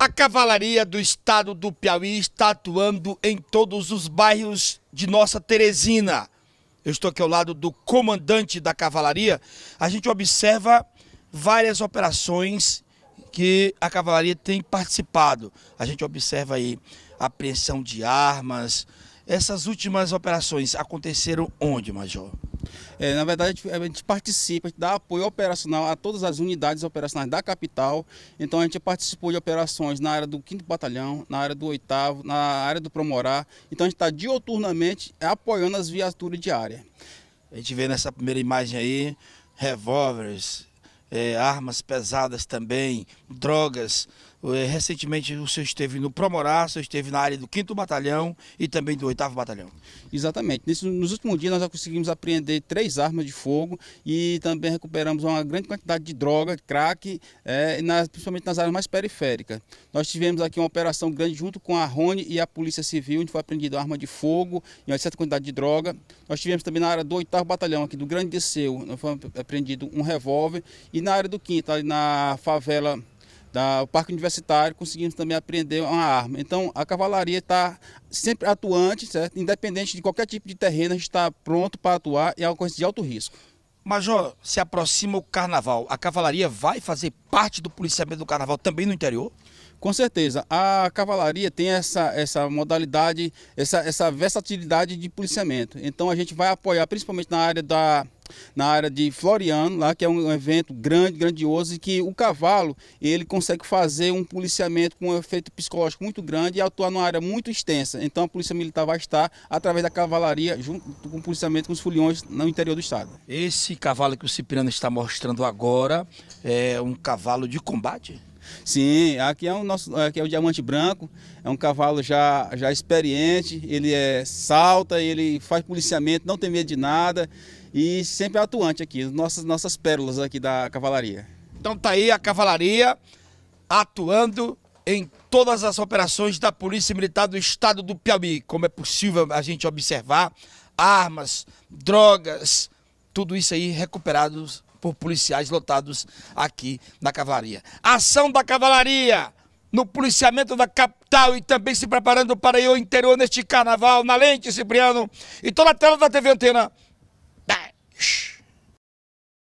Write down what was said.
A cavalaria do estado do Piauí está atuando em todos os bairros de nossa Teresina. Eu estou aqui ao lado do comandante da cavalaria. A gente observa várias operações que a cavalaria tem participado. A gente observa aí apreensão de armas. Essas últimas operações aconteceram onde, Major? É, na verdade, a gente participa, a gente dá apoio operacional a todas as unidades operacionais da capital. Então, a gente participou de operações na área do 5 Batalhão, na área do 8 na área do Promorá. Então, a gente está dioturnamente apoiando as viaturas área. A gente vê nessa primeira imagem aí revólveres, é, armas pesadas também, drogas. Eh, recentemente o senhor esteve no Promorá, o senhor esteve na área do 5 Batalhão e também do 8 Batalhão. Exatamente. nos últimos dias nós já conseguimos apreender três armas de fogo e também recuperamos uma grande quantidade de droga, crack, é, nas, principalmente nas áreas mais periféricas. Nós tivemos aqui uma operação grande junto com a Rony e a Polícia Civil, onde foi apreendida arma de fogo e uma certa quantidade de droga. Nós tivemos também na área do 8 Batalhão, aqui do Grande Desceu, foi apreendido um revólver e na área do 5 ali na favela da, o Parque Universitário, conseguimos também apreender uma arma. Então, a cavalaria está sempre atuante, certo? independente de qualquer tipo de terreno, a gente está pronto para atuar e é uma coisa de alto risco. Major, se aproxima o carnaval, a cavalaria vai fazer parte do policiamento do carnaval também no interior? Com certeza, a cavalaria tem essa, essa modalidade, essa, essa versatilidade de policiamento. Então a gente vai apoiar principalmente na área da na área de Floriano, lá que é um evento grande, grandioso, e que o cavalo ele consegue fazer um policiamento com um efeito psicológico muito grande e atuar numa área muito extensa. Então a Polícia Militar vai estar através da cavalaria, junto com o policiamento com os foliões no interior do estado. Esse cavalo que o Cipriano está mostrando agora é um cavalo de combate? Sim, aqui é o nosso, aqui é o diamante branco, é um cavalo já já experiente, ele é salta, ele faz policiamento, não tem medo de nada e sempre atuante aqui, nossas, nossas pérolas aqui da cavalaria. Então tá aí a cavalaria atuando em todas as operações da Polícia Militar do Estado do Piauí, como é possível a gente observar, armas, drogas, tudo isso aí recuperados por policiais lotados aqui na cavalaria. Ação da cavalaria no policiamento da capital e também se preparando para ir ao interior neste carnaval, na lente, Cipriano, e toda a tela da TV Antena. Shh.